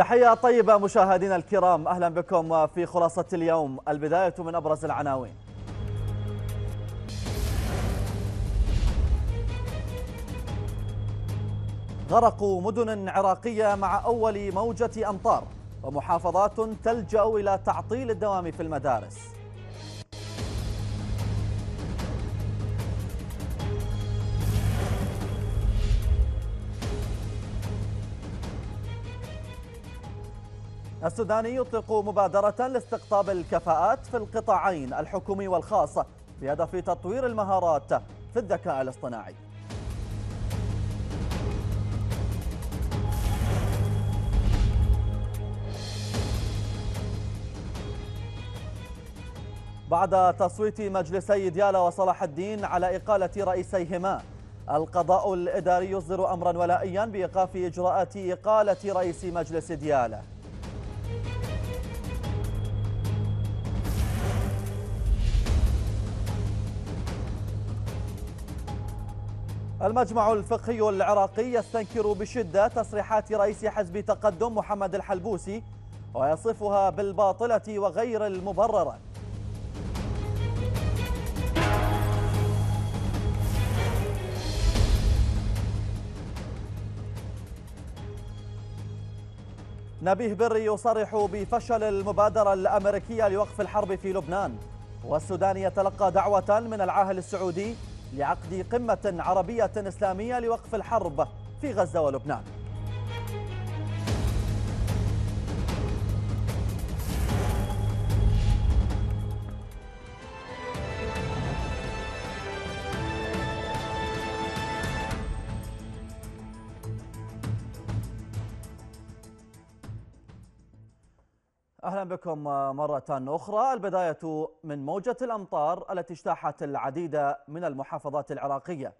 تحية طيبة مشاهدينا الكرام أهلا بكم في خلاصة اليوم البداية من أبرز العناوين غرق مدن عراقية مع أول موجة أمطار ومحافظات تلجأ إلى تعطيل الدوام في المدارس السوداني يطلق مبادرة لاستقطاب الكفاءات في القطاعين الحكومي والخاص بهدف تطوير المهارات في الذكاء الاصطناعي بعد تصويت مجلسي ديالا وصلاح الدين على إقالة رئيسيهما القضاء الإداري يصدر أمرا ولائيا بإيقاف إجراءات إقالة رئيس مجلس ديالا المجمع الفقهي العراقي يستنكر بشدة تصريحات رئيس حزب تقدم محمد الحلبوسي ويصفها بالباطلة وغير المبررة نبيه بري يصرح بفشل المبادرة الأمريكية لوقف الحرب في لبنان والسودان يتلقى دعوة من العاهل السعودي لعقد قمة عربية إسلامية لوقف الحرب في غزة ولبنان أهلا بكم مرة أخرى البداية من موجة الأمطار التي اجتاحت العديد من المحافظات العراقية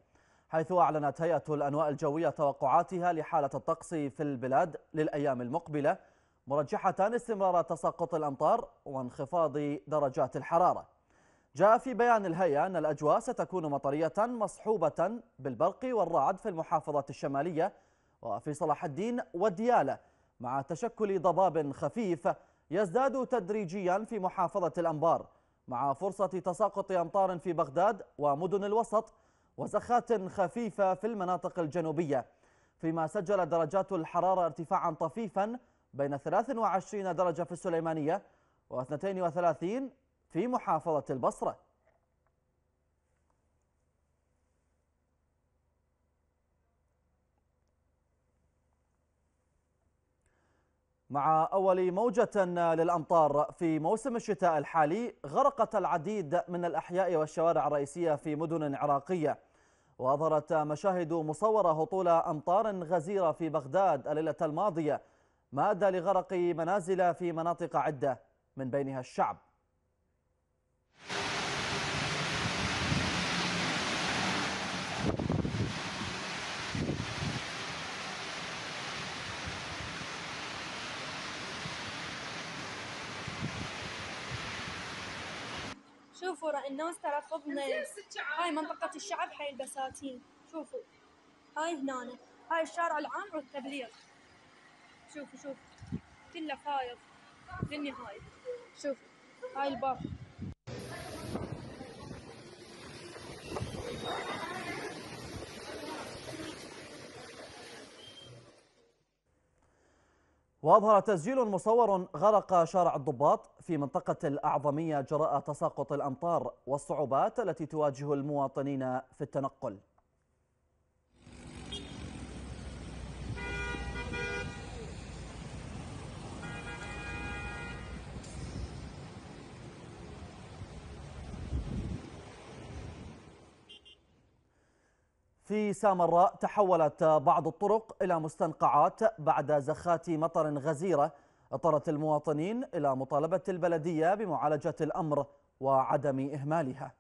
حيث أعلنت هيئة الأنواء الجوية توقعاتها لحالة الطقس في البلاد للأيام المقبلة مرجحة استمرار تساقط الأمطار وانخفاض درجات الحرارة جاء في بيان الهيئة أن الأجواء ستكون مطرية مصحوبة بالبرق والرعد في المحافظات الشمالية وفي صلاح الدين والديالة مع تشكل ضباب خفيف يزداد تدريجيا في محافظة الأنبار مع فرصة تساقط أمطار في بغداد ومدن الوسط وزخات خفيفة في المناطق الجنوبية فيما سجلت درجات الحرارة ارتفاعا طفيفا بين 23 درجة في السليمانية و 32 في محافظة البصرة مع أول موجة للأمطار في موسم الشتاء الحالي غرقت العديد من الأحياء والشوارع الرئيسية في مدن عراقية وأظهرت مشاهد مصورة هطول أمطار غزيرة في بغداد الليلة الماضية ما أدى لغرق منازل في مناطق عدة من بينها الشعب شوفوا نافورة الناس ترى خضنا هاي منطقة الشعب حي البساتين شوفوا هاي هنا هاي الشارع العام والتبليغ شوفوا شوفوا كله فايض للنهاية شوفوا هاي الباب وأظهر تسجيل مصور غرق شارع الضباط في منطقة الأعظمية جراء تساقط الأمطار والصعوبات التي تواجه المواطنين في التنقل في سامراء تحولت بعض الطرق إلى مستنقعات بعد زخات مطر غزيرة اضطرت المواطنين إلى مطالبة البلدية بمعالجة الأمر وعدم إهمالها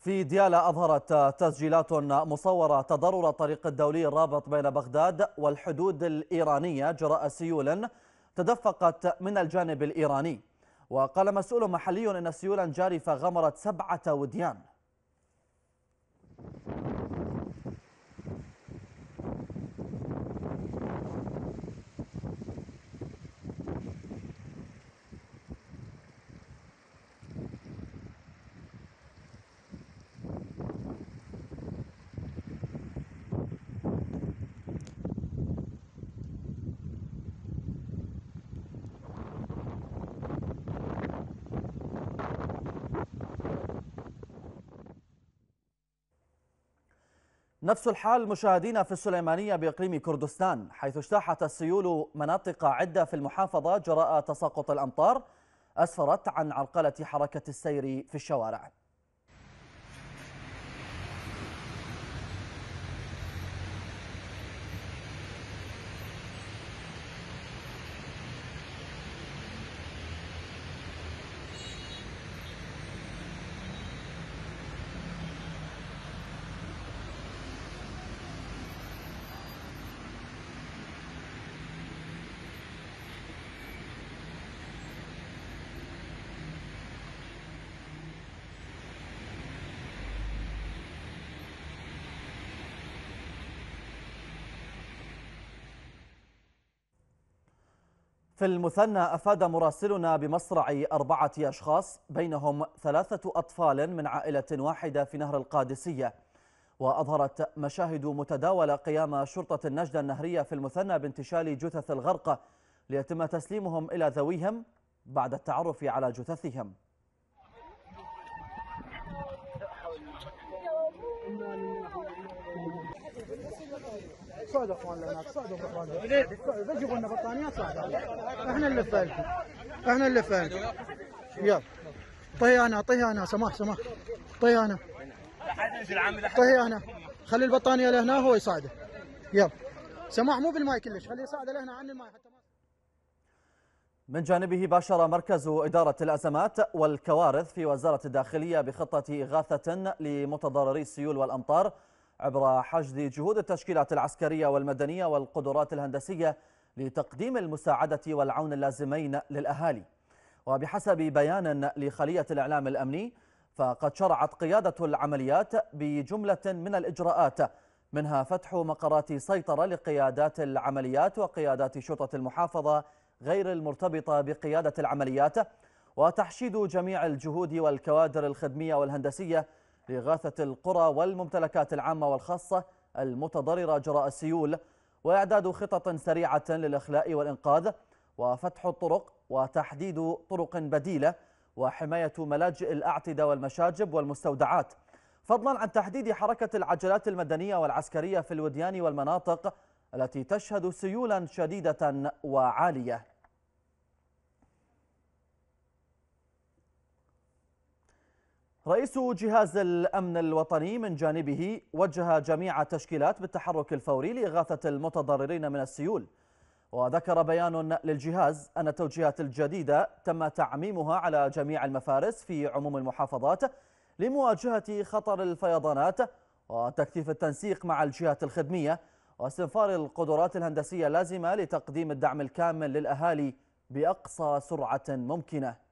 في ديالا أظهرت تسجيلات مصورة تضرر الطريق الدولي الرابط بين بغداد والحدود الإيرانية جراء سيول تدفقت من الجانب الإيراني وقال مسؤول محلي أن سيولا جارفة غمرت سبعة وديان نفس الحال مشاهدينا في السليمانية بإقليم كردستان حيث اجتاحت السيول مناطق عدة في المحافظة جراء تساقط الأمطار أسفرت عن عرقلة حركة السير في الشوارع في المثنى أفاد مراسلنا بمصرع أربعة أشخاص بينهم ثلاثة أطفال من عائلة واحدة في نهر القادسية وأظهرت مشاهد متداولة قيام شرطة النجدة النهرية في المثنى بانتشال جثث الغرقة ليتم تسليمهم إلى ذويهم بعد التعرف على جثثهم صادوا اخواننا هناك صادوا اخواننا لنا بطانيات صادوا احنا اللي لكم احنا اللي لكم يلا طي انا طي انا سماح سماح طي انا طي انا خلي البطانيه لهنا هو يصعده يلا سماح مو بالماي كلش خليه يصعده لهنا عن الماي حتى ما من جانبه باشر مركز إدارة الأزمات والكوارث في وزارة الداخلية بخطة إغاثة لمتضرري السيول والأمطار عبر حشد جهود التشكيلات العسكرية والمدنية والقدرات الهندسية لتقديم المساعدة والعون اللازمين للأهالي وبحسب بيان لخلية الإعلام الأمني فقد شرعت قيادة العمليات بجملة من الإجراءات منها فتح مقرات سيطرة لقيادات العمليات وقيادات شرطة المحافظة غير المرتبطة بقيادة العمليات وتحشيد جميع الجهود والكوادر الخدمية والهندسية لإغاثة القرى والممتلكات العامة والخاصة المتضررة جراء السيول وإعداد خطط سريعة للإخلاء والإنقاذ وفتح الطرق وتحديد طرق بديلة وحماية ملاجئ الأعتدة والمشاجب والمستودعات فضلا عن تحديد حركة العجلات المدنية والعسكرية في الوديان والمناطق التي تشهد سيولا شديدة وعالية رئيس جهاز الأمن الوطني من جانبه وجه جميع التشكيلات بالتحرك الفوري لإغاثة المتضررين من السيول وذكر بيان للجهاز أن التوجيهات الجديدة تم تعميمها على جميع المفارس في عموم المحافظات لمواجهة خطر الفيضانات وتكثيف التنسيق مع الجهات الخدمية واستنفار القدرات الهندسية اللازمة لتقديم الدعم الكامل للأهالي بأقصى سرعة ممكنة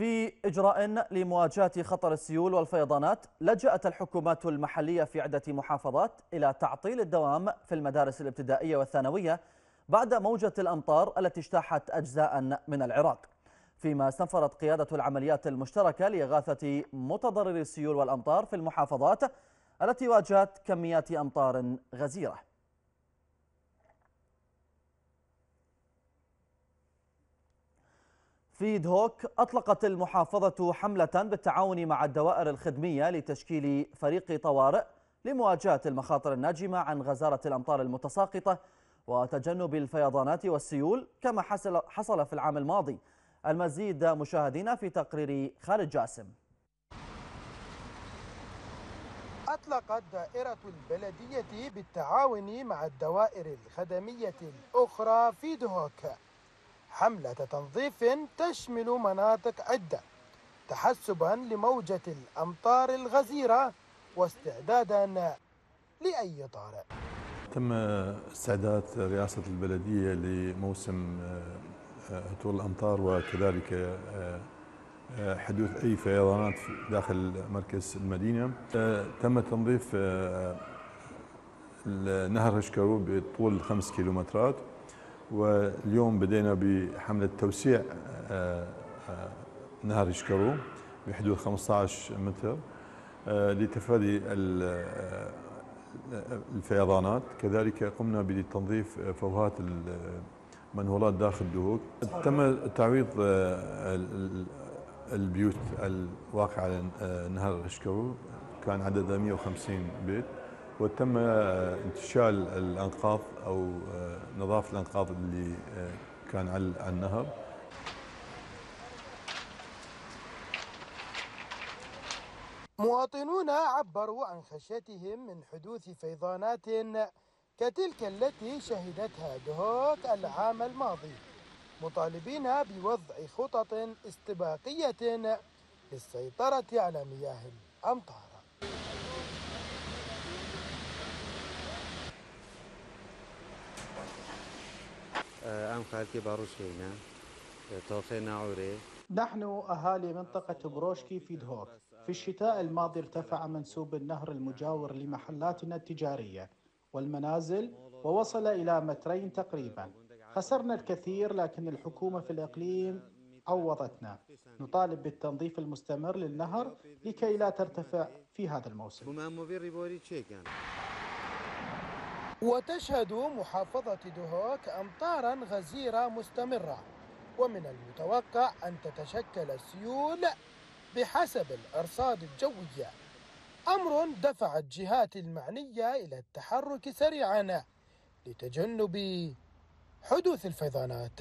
في إجراء لمواجهة خطر السيول والفيضانات لجأت الحكومات المحلية في عدة محافظات إلى تعطيل الدوام في المدارس الابتدائية والثانوية بعد موجة الأمطار التي اجتاحت أجزاء من العراق فيما استنفرت قيادة العمليات المشتركة لإغاثة متضرري السيول والأمطار في المحافظات التي واجهت كميات أمطار غزيرة في دهوك أطلقت المحافظة حملة بالتعاون مع الدوائر الخدمية لتشكيل فريق طوارئ لمواجهة المخاطر الناجمة عن غزارة الأمطار المتساقطة وتجنب الفيضانات والسيول كما حصل, حصل في العام الماضي المزيد مشاهدينا في تقرير خالد جاسم أطلقت دائرة البلدية بالتعاون مع الدوائر الخدمية الأخرى في دهوك حملة تنظيف تشمل مناطق عدة تحسبا لموجة الأمطار الغزيرة واستعدادا لأي طارئ تم استعداد رئاسة البلدية لموسم هطول آه، آه، الأمطار وكذلك آه، حدوث أي فيضانات داخل مركز المدينة تم تنظيف نهر هشكرو بطول خمس كيلومترات واليوم بدينا بحملة توسيع آه، آه، نهر شكرو بحدود 15 متر آه، لتفادي الفيضانات كذلك قمنا بتنظيف فوهات المنهولات داخل الدهوك تم تعويض البيوت الواقعة على نهر شكرو كان عددها 150 بيت وتم انتشال الأنقاض او آه، نظافه الانقاض اللي آه، كان على النهر مواطنون عبروا عن خشيتهم من حدوث فيضانات كتلك التي شهدتها دهوك العام الماضي مطالبين بوضع خطط استباقية للسيطرة على مياه الأمطار آه، ام خاکی باڕوشینە نعم. آه، تۆفێ ناورێ نحن أهالي منطقة بروشكي في دهور في الشتاء الماضي ارتفع منسوب النهر المجاور لمحلاتنا التجارية والمنازل ووصل إلى مترين تقريبا خسرنا الكثير لكن الحكومة في الإقليم عوضتنا نطالب بالتنظيف المستمر للنهر لكي لا ترتفع في هذا الموسم وتشهد محافظة دهوك أمطارا غزيرة مستمرة ومن المتوقع أن تتشكل السيول بحسب الأرصاد الجوية أمر دفع الجهات المعنية إلى التحرك سريعا لتجنب حدوث الفيضانات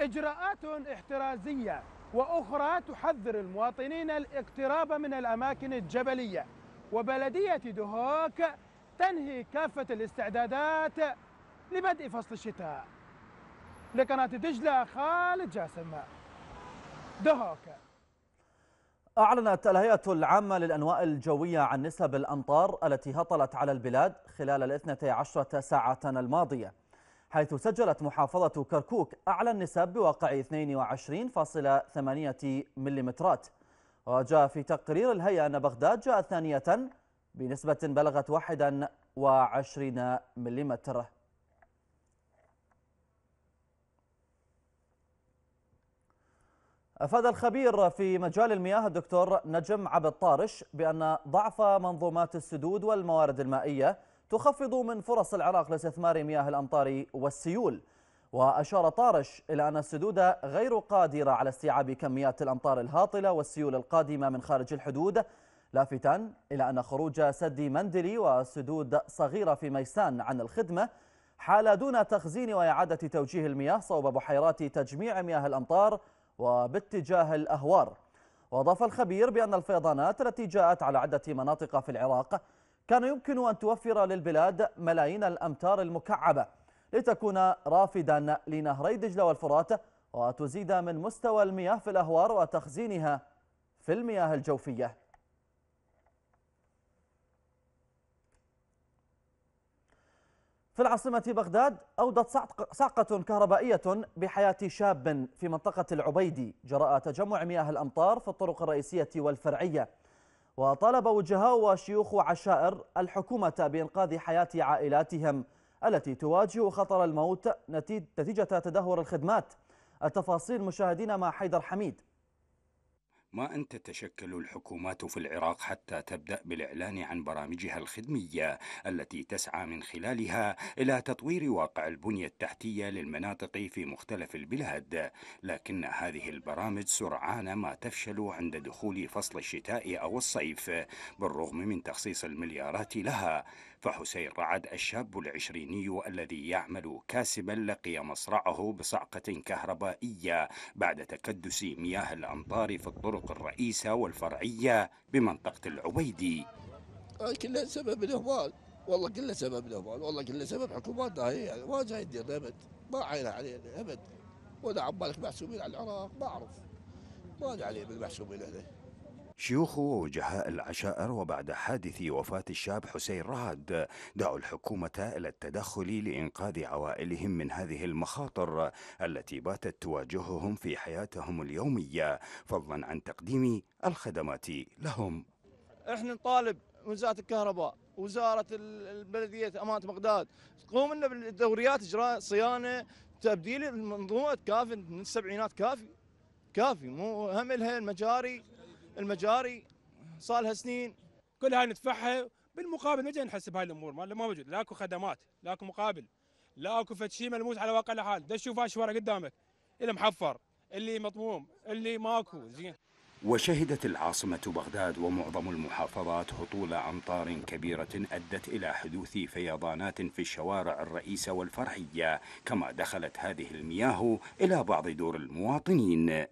إجراءات احترازية وأخرى تحذر المواطنين الاقتراب من الأماكن الجبلية وبلدية دهوك تنهي كافة الاستعدادات لبدء فصل الشتاء لقناة دجلة خالد جاسم دهوك أعلنت الهيئة العامة للأنواء الجوية عن نسب الأمطار التي هطلت على البلاد خلال الاثنتي عشرة ساعة الماضية حيث سجلت محافظة كركوك أعلى النسب بواقع 22.8 مليمترات وجاء في تقرير الهيئة أن بغداد جاءت ثانية بنسبة بلغت 21 ملم أفاد الخبير في مجال المياه الدكتور نجم عبد طارش بأن ضعف منظومات السدود والموارد المائية تخفض من فرص العراق لاستثمار مياه الأمطار والسيول وأشار طارش إلى أن السدود غير قادرة على استيعاب كميات الأمطار الهاطلة والسيول القادمة من خارج الحدود لافتا إلى أن خروج سد مندلي وسدود صغيرة في ميسان عن الخدمة حال دون تخزين وإعادة توجيه المياه صوب بحيرات تجميع مياه الأمطار وباتجاه الأهوار وأضاف الخبير بأن الفيضانات التي جاءت على عدة مناطق في العراق كان يمكن أن توفر للبلاد ملايين الأمتار المكعبة لتكون رافدا لنهري دجلة والفرات وتزيد من مستوى المياه في الأهوار وتخزينها في المياه الجوفية في العاصمة بغداد أودت صعقة كهربائية بحياة شاب في منطقة العبيدي جراء تجمع مياه الأمطار في الطرق الرئيسية والفرعية وطالب وجهاء وشيوخ عشائر الحكومة بإنقاذ حياة عائلاتهم التي تواجه خطر الموت نتيجة تدهور الخدمات التفاصيل مشاهدين مع حيدر حميد ما أن تتشكل الحكومات في العراق حتى تبدأ بالإعلان عن برامجها الخدمية التي تسعى من خلالها إلى تطوير واقع البنية التحتية للمناطق في مختلف البلاد، لكن هذه البرامج سرعان ما تفشل عند دخول فصل الشتاء أو الصيف، بالرغم من تخصيص المليارات لها، فحسين رعد الشاب العشريني الذي يعمل كاسبا لقي مصرعه بصعقة كهربائية بعد تكدس مياه الأمطار في الطرق الرئيسة والفرعية بمنطقة العبيدي آه، كلها سبب الأهوال والله كله سبب الأهوال والله كله سبب حكوماتنا هي يعني ما جاي تدير أبد ما عينا علينا أبد ولا عبالك محسوبين على العراق ما أعرف ما عليه بالمحسوبين عليه شيوخ وجهاء العشائر وبعد حادث وفاة الشاب حسين رهد دعوا الحكومة إلى التدخل لإنقاذ عوائلهم من هذه المخاطر التي باتت تواجههم في حياتهم اليومية فضلا عن تقديم الخدمات لهم احنا نطالب وزارة الكهرباء وزارة البلدية أمانة بغداد تقوم لنا بالدوريات إجراء صيانة تبديل المنظومة كافي من السبعينات كافي كافي مو هم المجاري المجاري صار لها سنين كل هاي ندفعها بالمقابل ما نحسب هاي الامور ما موجود لاكو خدمات لاكو مقابل لاكو فد شيء ملموس على واقع الحال دا تشوف هاي الشوارع قدامك اللي محفر اللي مطموم اللي ماكو زين وشهدت العاصمة بغداد ومعظم المحافظات هطول أمطار كبيرة أدت إلى حدوث فيضانات في الشوارع الرئيسة والفرعية كما دخلت هذه المياه إلى بعض دور المواطنين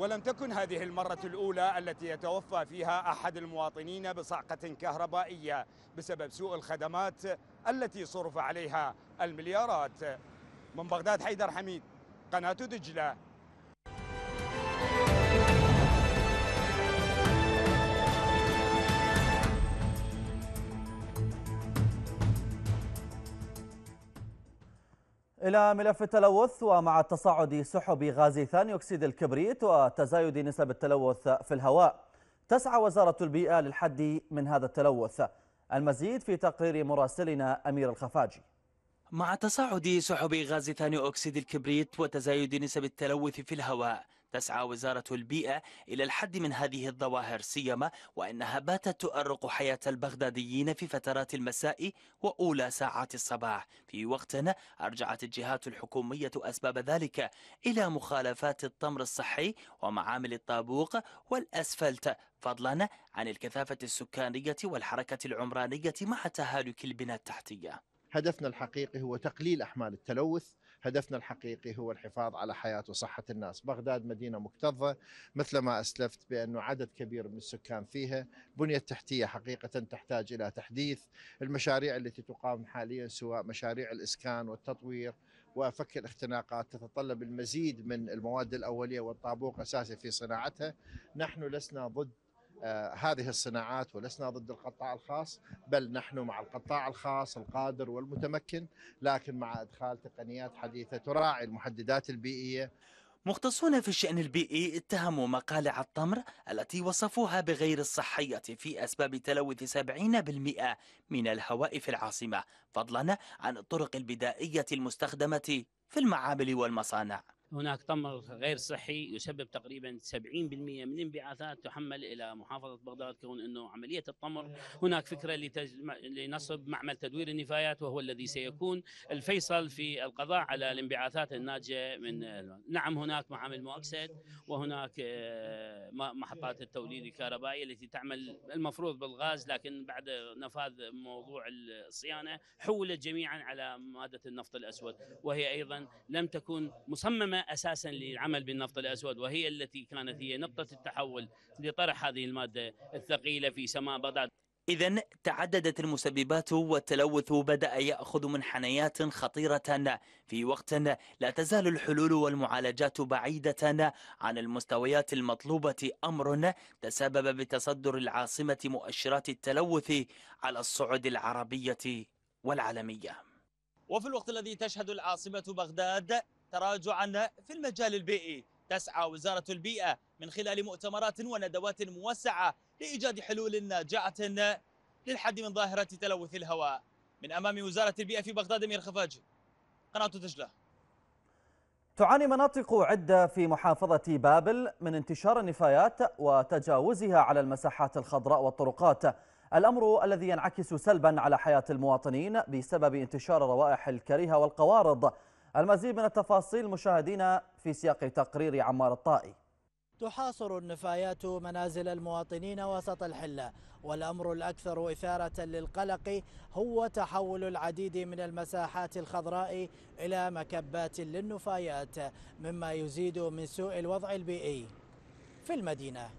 ولم تكن هذه المرة الأولى التي يتوفى فيها أحد المواطنين بصعقة كهربائية بسبب سوء الخدمات التي صرف عليها المليارات من بغداد حيدر حميد قناة دجلة إلى ملف التلوث ومع تصاعد سحب غاز ثاني أكسيد الكبريت وتزايد نسب التلوث في الهواء تسعى وزارة البيئة للحد من هذا التلوث المزيد في تقرير مراسلنا أمير الخفاجي مع تصاعد سحب غاز ثاني أكسيد الكبريت وتزايد نسب التلوث في الهواء تسعى وزارة البيئة إلى الحد من هذه الظواهر سيما وأنها باتت تؤرق حياة البغداديين في فترات المساء وأولى ساعات الصباح في وقتنا أرجعت الجهات الحكومية أسباب ذلك إلى مخالفات التمر الصحي ومعامل الطابوق والأسفلت فضلا عن الكثافة السكانية والحركة العمرانية مع تهالك البنى التحتية هدفنا الحقيقي هو تقليل أحمال التلوث هدفنا الحقيقي هو الحفاظ على حياة وصحة الناس بغداد مدينة مكتظة مثل ما أسلفت بأنه عدد كبير من السكان فيها بنية تحتية حقيقة تحتاج إلى تحديث المشاريع التي تقام حاليا سواء مشاريع الإسكان والتطوير وفك الاختناقات تتطلب المزيد من المواد الأولية والطابوق أساسي في صناعتها نحن لسنا ضد آه، هذه الصناعات ولسنا ضد القطاع الخاص بل نحن مع القطاع الخاص القادر والمتمكن لكن مع ادخال تقنيات حديثه تراعي المحددات البيئيه مختصون في الشأن البيئي اتهموا مقالع التمر التي وصفوها بغير الصحية في أسباب تلوث 70% من الهواء في العاصمة فضلا عن الطرق البدائية المستخدمة في المعامل والمصانع هناك تمر غير صحي يسبب تقريبا 70% من الانبعاثات تحمل الى محافظه بغداد كون انه عمليه التمر هناك فكره لنصب معمل تدوير النفايات وهو الذي سيكون الفيصل في القضاء على الانبعاثات الناتجه من نعم هناك معامل مؤكسد وهناك آه، محطات التوليد الكهربائيه التي تعمل المفروض بالغاز لكن بعد نفاذ موضوع الصيانه حولت جميعا على ماده النفط الاسود وهي ايضا لم تكن مصممه اساسا للعمل بالنفط الاسود وهي التي كانت هي نقطه التحول لطرح هذه الماده الثقيله في سماء بغداد إذا تعددت المسببات والتلوث بدأ يأخذ منحنيات خطيرة في وقت لا تزال الحلول والمعالجات بعيدة عن المستويات المطلوبة أمر تسبب بتصدر العاصمة مؤشرات التلوث على الصعد العربية والعالمية وفي الوقت الذي تشهد العاصمة بغداد تراجعا في المجال البيئي تسعى وزارة البيئة من خلال مؤتمرات وندوات موسعة لإيجاد حلول ناجعة للحد من ظاهرة تلوث الهواء من أمام وزارة البيئة في بغداد أمير خفاجي قناة دجلة تعاني مناطق عدة في محافظة بابل من انتشار النفايات وتجاوزها على المساحات الخضراء والطرقات الأمر الذي ينعكس سلبا على حياة المواطنين بسبب انتشار الروائح الكريهة والقوارض المزيد من التفاصيل مشاهدينا في سياق تقرير عمار الطائي تحاصر النفايات منازل المواطنين وسط الحلة والأمر الأكثر إثارة للقلق هو تحول العديد من المساحات الخضراء إلى مكبات للنفايات مما يزيد من سوء الوضع البيئي في المدينة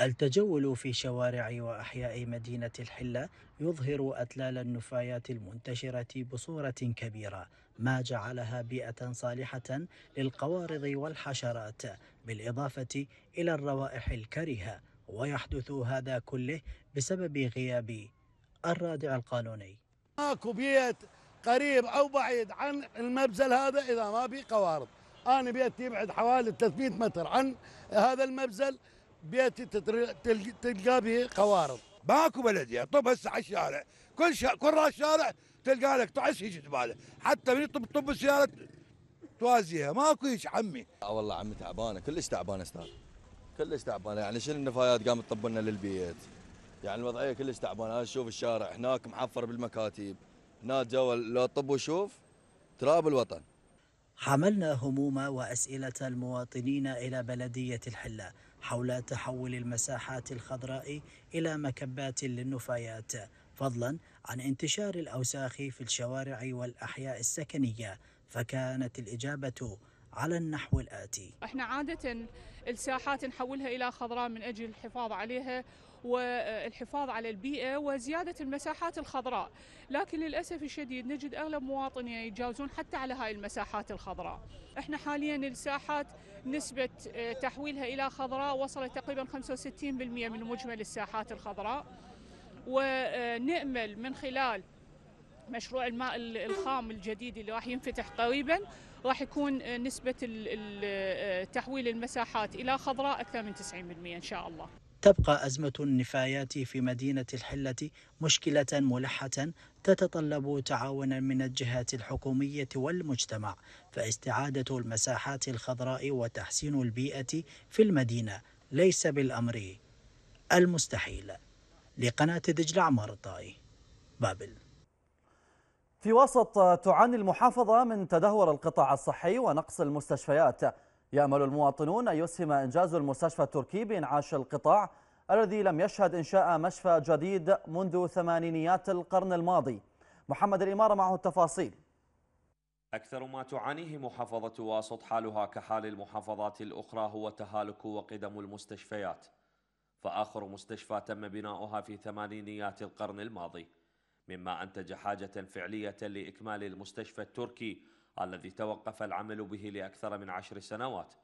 التجول في شوارع وأحياء مدينة الحلة يظهر أتلال النفايات المنتشرة بصورة كبيرة ما جعلها بيئة صالحة للقوارض والحشرات بالإضافة إلى الروائح الكريهة ويحدث هذا كله بسبب غياب الرادع القانوني ماكو بيت قريب أو بعيد عن المبزل هذا إذا ما في قوارض أنا بيتي يبعد حوالي 300 متر عن هذا المبزل بيتي تلقى به قوارض ماكو بلديه يعني. طب هسه على الشارع كل شا... كل راس شارع تلقى لك تعس هيك جباله حتى من طب طب السياره توازيها ماكو هيك عمي آه والله عمي تعبانه كلش تعبانه استاذ كلش تعبانه يعني شنو النفايات قامت تطب لنا للبيت يعني الوضعيه كلش تعبانه انا اشوف الشارع هناك محفر بالمكاتيب هنا جو لو طب وشوف تراب الوطن حملنا هموم واسئله المواطنين الى بلديه الحله حول تحول المساحات الخضراء إلى مكبات للنفايات فضلا عن انتشار الأوساخ في الشوارع والأحياء السكنية فكانت الإجابة على النحو الآتي احنا عادة الساحات نحولها إلى خضراء من أجل الحفاظ عليها والحفاظ على البيئة وزيادة المساحات الخضراء لكن للأسف الشديد نجد أغلب مواطنين يتجاوزون حتى على هاي المساحات الخضراء احنا حاليا الساحات نسبة آه، تحويلها إلى خضراء وصلت تقريبا 65% من مجمل الساحات الخضراء ونأمل من خلال مشروع الماء الخام الجديد اللي راح ينفتح قريبا راح يكون آه، نسبة آه، تحويل المساحات إلى خضراء أكثر من 90% إن شاء الله تبقى أزمة النفايات في مدينة الحلة مشكلة ملحة تتطلب تعاونا من الجهات الحكومية والمجتمع فاستعادة المساحات الخضراء وتحسين البيئة في المدينة ليس بالأمر المستحيل لقناة دجل عمار الطائي بابل في وسط تعاني المحافظة من تدهور القطاع الصحي ونقص المستشفيات يأمل المواطنون أن يسهم إنجاز المستشفى التركي بإنعاش القطاع الذي لم يشهد إنشاء مشفى جديد منذ ثمانينيات القرن الماضي محمد الإمارة معه التفاصيل أكثر ما تعانيه محافظة واسط حالها كحال المحافظات الأخرى هو تهالك وقدم المستشفيات فآخر مستشفى تم بناؤها في ثمانينيات القرن الماضي مما أنتج حاجة فعلية لإكمال المستشفى التركي الذي توقف العمل به لأكثر من عشر سنوات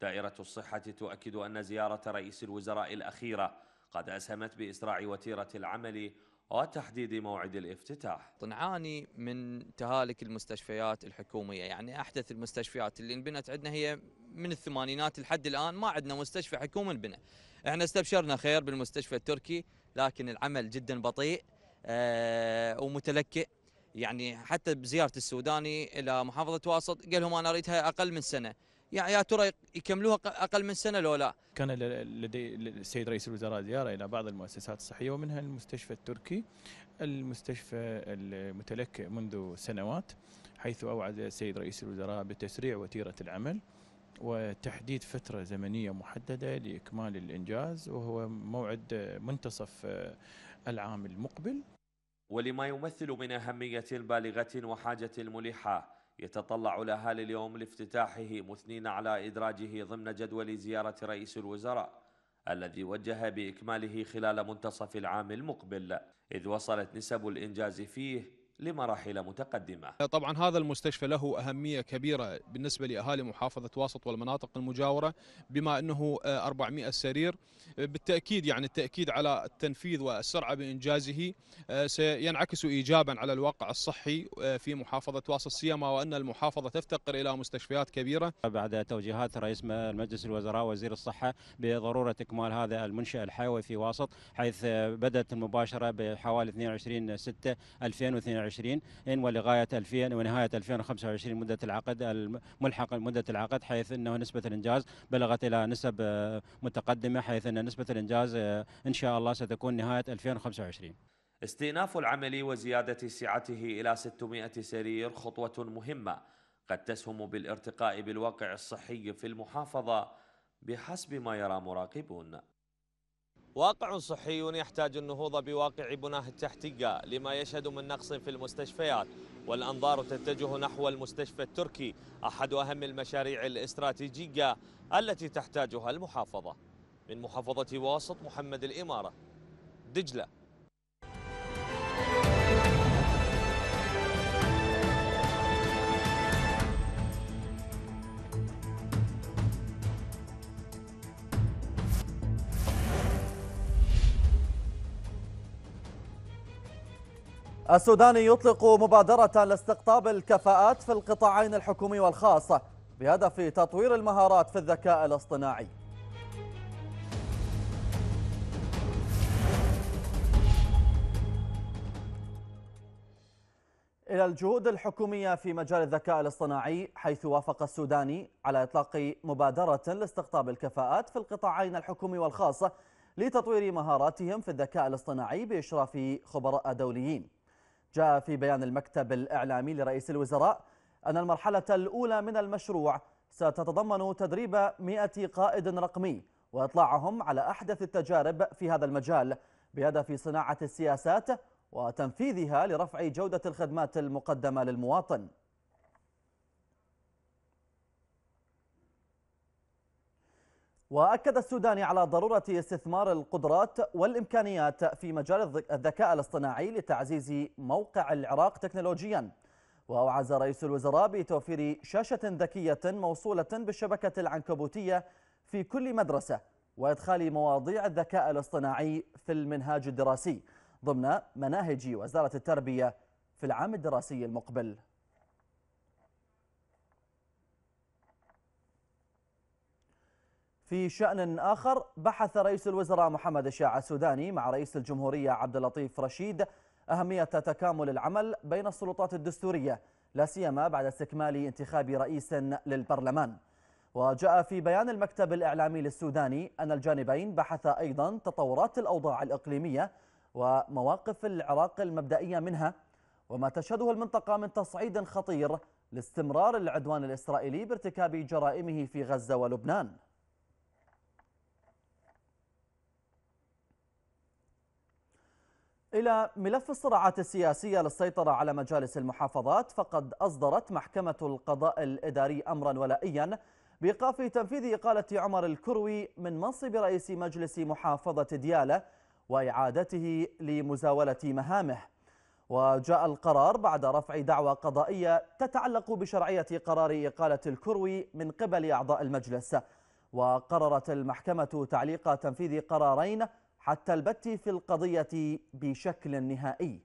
دائرة الصحة تؤكد أن زيارة رئيس الوزراء الأخيرة قد أسهمت بإسراع وتيرة العمل وتحديد موعد الافتتاح نعاني من تهالك المستشفيات الحكومية يعني أحدث المستشفيات اللي انبنت عندنا هي من الثمانينات لحد الآن ما عندنا مستشفى حكومي انبنى احنا استبشرنا خير بالمستشفى التركي لكن العمل جدا بطيء آه، ومتلكئ يعني حتى بزياره السوداني الى محافظه واسط قال لهم انا اريدها اقل من سنه يعني يا ترى يكملوها اقل من سنه لو لا كان لدي السيد رئيس الوزراء زياره الى بعض المؤسسات الصحيه ومنها المستشفى التركي المستشفى المتلك منذ سنوات حيث اوعد السيد رئيس الوزراء بتسريع وتيره العمل وتحديد فتره زمنيه محدده لاكمال الانجاز وهو موعد منتصف العام المقبل ولما يمثل من أهمية بالغة وحاجة ملحة يتطلع لها لليوم لافتتاحه مثنين على إدراجه ضمن جدول زيارة رئيس الوزراء الذي وجه بإكماله خلال منتصف العام المقبل إذ وصلت نسب الإنجاز فيه لمراحل متقدمة طبعا هذا المستشفى له أهمية كبيرة بالنسبة لأهالي محافظة واسط والمناطق المجاورة بما أنه 400 آه، سرير بالتأكيد يعني التأكيد على التنفيذ والسرعة بإنجازه آه، سينعكس إيجابا على الواقع الصحي آه، في محافظة واسط سيما وأن المحافظة تفتقر إلى مستشفيات كبيرة بعد توجيهات رئيس مجلس الوزراء وزير الصحة بضرورة إكمال هذا المنشأ الحيوي في واسط حيث بدأت المباشرة بحوالي 22 6 2022 ان ولغايه 2000 ونهايه 2025 مده العقد الملحق مده العقد حيث انه نسبه الانجاز بلغت الى نسب آه، متقدمه حيث ان نسبه الانجاز آه، ان شاء الله ستكون نهايه 2025. استئناف العمل وزياده سعته الى 600 سرير خطوه مهمه قد تسهم بالارتقاء بالواقع الصحي في المحافظه بحسب ما يرى مراقبون. واقع صحي يحتاج النهوض بواقع بناه التحتية لما يشهد من نقص في المستشفيات والأنظار تتجه نحو المستشفى التركي أحد أهم المشاريع الاستراتيجية التي تحتاجها المحافظة من محافظة واسط محمد الإمارة دجلة السوداني يطلق مبادرة لاستقطاب الكفاءات في القطاعين الحكومي والخاص بهدف تطوير المهارات في الذكاء الاصطناعي إلى الجهود الحكومية في مجال الذكاء الاصطناعي حيث وافق السوداني على إطلاق مبادرة لاستقطاب الكفاءات في القطاعين الحكومي والخاص لتطوير مهاراتهم في الذكاء الاصطناعي بإشراف خبراء دوليين جاء في بيان المكتب الإعلامي لرئيس الوزراء أن المرحلة الأولى من المشروع ستتضمن تدريب 100 قائد رقمي وإطلاعهم على أحدث التجارب في هذا المجال بهدف صناعة السياسات وتنفيذها لرفع جودة الخدمات المقدمة للمواطن وأكد السوداني على ضرورة استثمار القدرات والإمكانيات في مجال الذكاء الاصطناعي لتعزيز موقع العراق تكنولوجياً وأوعز رئيس الوزراء بتوفير شاشة ذكية موصولة بالشبكة العنكبوتية في كل مدرسة وإدخال مواضيع الذكاء الاصطناعي في المنهاج الدراسي ضمن مناهج وزارة التربية في العام الدراسي المقبل في شأن آخر بحث رئيس الوزراء محمد الشاع السوداني مع رئيس الجمهورية عبد اللطيف رشيد أهمية تكامل العمل بين السلطات الدستورية لا سيما بعد استكمال انتخاب رئيس للبرلمان وجاء في بيان المكتب الإعلامي للسوداني أن الجانبين بحثا أيضا تطورات الأوضاع الإقليمية ومواقف العراق المبدئية منها وما تشهده المنطقة من تصعيد خطير لاستمرار العدوان الإسرائيلي بارتكاب جرائمه في غزة ولبنان إلى ملف الصراعات السياسية للسيطرة على مجالس المحافظات فقد أصدرت محكمة القضاء الإداري أمرا ولائيا بإيقاف تنفيذ إقالة عمر الكروي من منصب رئيس مجلس محافظة ديالة وإعادته لمزاولة مهامه وجاء القرار بعد رفع دعوى قضائية تتعلق بشرعية قرار إقالة الكروي من قبل أعضاء المجلس وقررت المحكمة تعليق تنفيذ قرارين حتى البت في القضية بشكل نهائي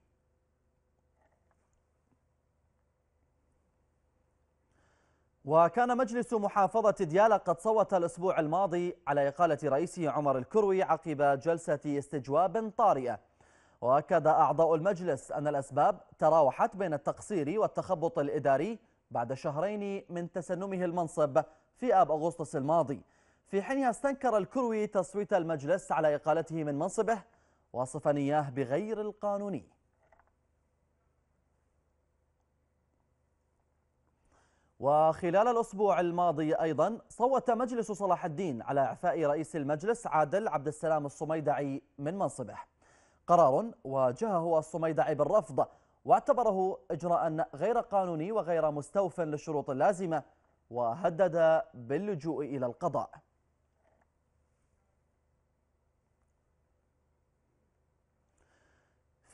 وكان مجلس محافظة ديالى قد صوت الأسبوع الماضي على إقالة رئيسه عمر الكروي عقب جلسة استجواب طارئة وأكد أعضاء المجلس أن الأسباب تراوحت بين التقصير والتخبط الإداري بعد شهرين من تسنمه المنصب في آب أغسطس الماضي في حينها استنكر الكروي تصويت المجلس على إقالته من منصبه واصفا إياه بغير القانوني وخلال الأسبوع الماضي أيضا صوت مجلس صلاح الدين على إعفاء رئيس المجلس عادل عبد السلام الصميدعي من منصبه قرار واجهه الصميدعي بالرفض واعتبره إجراء غير قانوني وغير مستوف للشروط اللازمة وهدد باللجوء إلى القضاء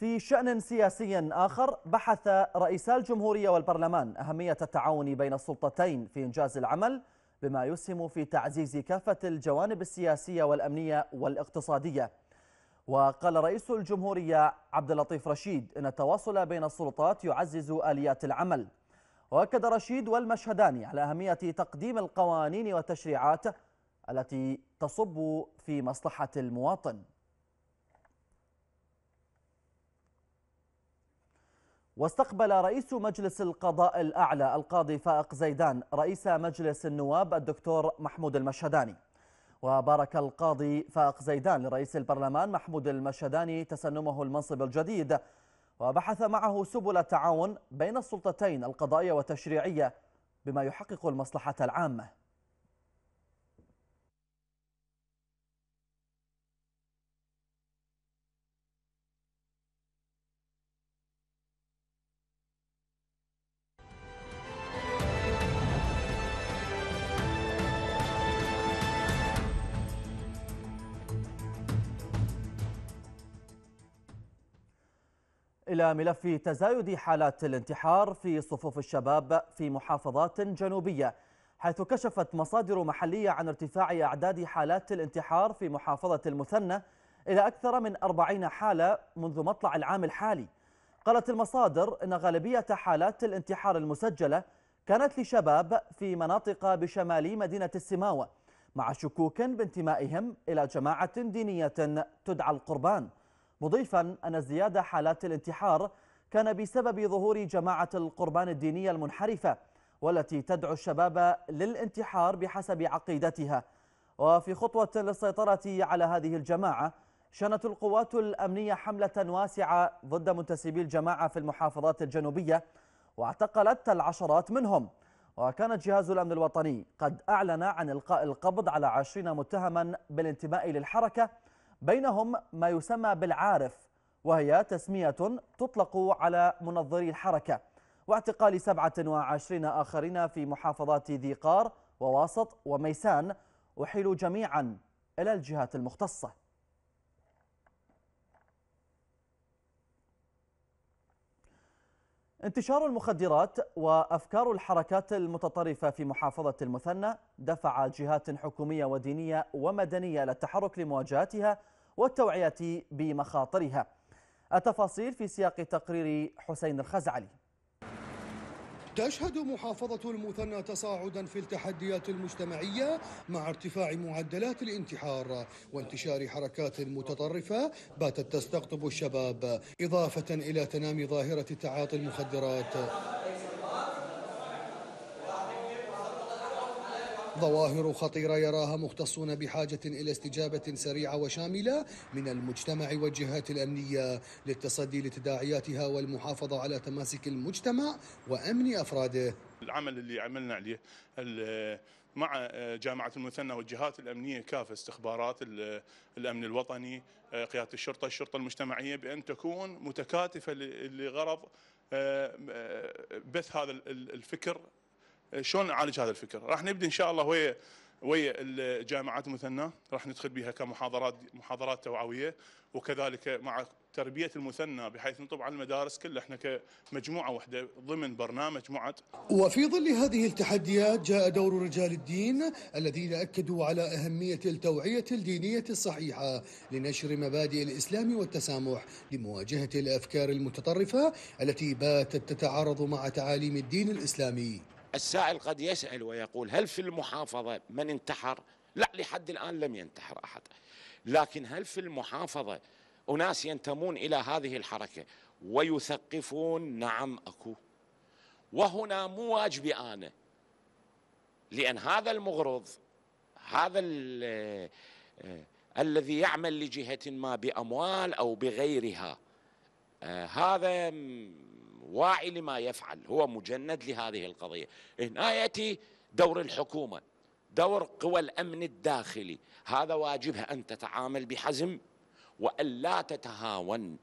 في شأن سياسي آخر بحث رئيسا الجمهورية والبرلمان أهمية التعاون بين السلطتين في إنجاز العمل بما يسهم في تعزيز كافة الجوانب السياسية والأمنية والاقتصادية وقال رئيس الجمهورية عبد اللطيف رشيد إن التواصل بين السلطات يعزز آليات العمل وأكد رشيد والمشهداني على أهمية تقديم القوانين والتشريعات التي تصب في مصلحة المواطن واستقبل رئيس مجلس القضاء الأعلى القاضي فائق زيدان رئيس مجلس النواب الدكتور محمود المشهداني وبارك القاضي فائق زيدان لرئيس البرلمان محمود المشهداني تسنمه المنصب الجديد وبحث معه سبل التعاون بين السلطتين القضائية والتشريعية بما يحقق المصلحة العامة إلى ملف تزايد حالات الانتحار في صفوف الشباب في محافظات جنوبية حيث كشفت مصادر محلية عن ارتفاع أعداد حالات الانتحار في محافظة المثنى إلى أكثر من 40 حالة منذ مطلع العام الحالي قالت المصادر أن غالبية حالات الانتحار المسجلة كانت لشباب في مناطق بشمال مدينة السماوة مع شكوك بانتمائهم إلى جماعة دينية تدعى القربان مضيفا أن ازدياد حالات الانتحار كان بسبب ظهور جماعة القربان الدينية المنحرفة والتي تدعو الشباب للانتحار بحسب عقيدتها وفي خطوة للسيطرة على هذه الجماعة شنت القوات الأمنية حملة واسعة ضد منتسبي الجماعة في المحافظات الجنوبية واعتقلت العشرات منهم وكان جهاز الأمن الوطني قد أعلن عن إلقاء القبض على عشرين متهما بالانتماء للحركة بينهم ما يسمى بالعارف وهي تسمية تطلق على منظري الحركة واعتقال 27 آخرين في محافظات ذي قار وواسط وميسان أحيلوا جميعا إلى الجهات المختصة انتشار المخدرات وأفكار الحركات المتطرفة في محافظة المثنى دفع جهات حكومية ودينية ومدنية للتحرك لمواجهتها والتوعية بمخاطرها التفاصيل في سياق تقرير حسين الخزعلي تشهد محافظة المثنى تصاعدا في التحديات المجتمعية مع ارتفاع معدلات الانتحار وانتشار حركات متطرفة باتت تستقطب الشباب إضافة إلى تنامي ظاهرة تعاطي المخدرات ظواهر خطيرة يراها مختصون بحاجة إلى استجابة سريعة وشاملة من المجتمع والجهات الأمنية للتصدي لتداعياتها والمحافظة على تماسك المجتمع وأمن أفراده العمل اللي عملنا عليه مع آه، جامعة المثنى والجهات الأمنية كافة استخبارات الأمن الوطني آه، قيادة الشرطة الشرطة المجتمعية بأن تكون متكاتفة لغرض آه، بث هذا الفكر إيه، شلون نعالج هذا الفكر راح نبدا ان شاء الله ويا ويا الجامعات المثنى راح ندخل بها كمحاضرات محاضرات توعويه وكذلك مع تربيه المثنى بحيث نطبع على المدارس كلها احنا كمجموعه واحده ضمن برنامج معد. وفي ظل هذه التحديات جاء دور رجال الدين الذين اكدوا على اهميه التوعيه الدينيه الصحيحه لنشر مبادئ الاسلام والتسامح لمواجهه الافكار المتطرفه التي باتت تتعارض مع تعاليم الدين الاسلامي. السائل قد يسأل ويقول هل في المحافظة من انتحر لا لحد الآن لم ينتحر أحد لكن هل في المحافظة أناس ينتمون إلى هذه الحركة ويثقفون نعم أكو وهنا مو واجبي أنا لأن هذا المغرض هذا آه، الذي يعمل لجهة ما بأموال أو بغيرها آه، هذا واعي لما يفعل هو مجند لهذه القضية هنا يأتي دور الحكومة دور قوى الأمن الداخلي هذا واجبها أن تتعامل بحزم وأن لا تتهاون